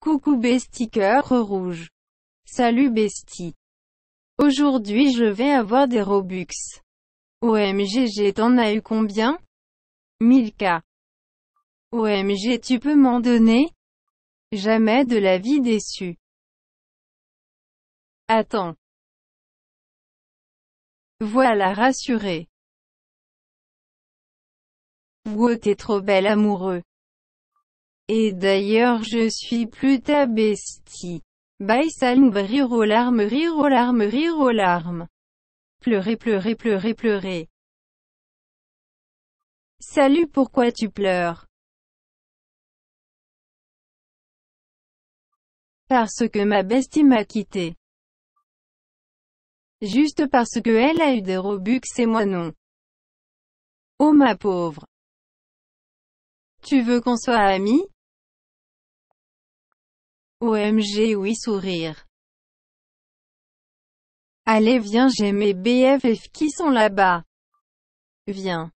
Coucou bestie rouge. Salut bestie. Aujourd'hui je vais avoir des Robux. OMGG t'en as eu combien 1000K. OMG tu peux m'en donner Jamais de la vie déçue. Attends. Voilà rassuré. Wow t'es trop belle amoureux. Et d'ailleurs je suis plus ta bestie. salut, rire aux larmes, rire aux larmes, rire aux larmes. Pleurez, pleurer, pleurer, pleurer. Salut pourquoi tu pleures Parce que ma bestie m'a quitté. Juste parce que elle a eu des robux et moi non. Oh ma pauvre. Tu veux qu'on soit amis OMG oui sourire. Allez viens j'ai mes BFF qui sont là-bas. Viens.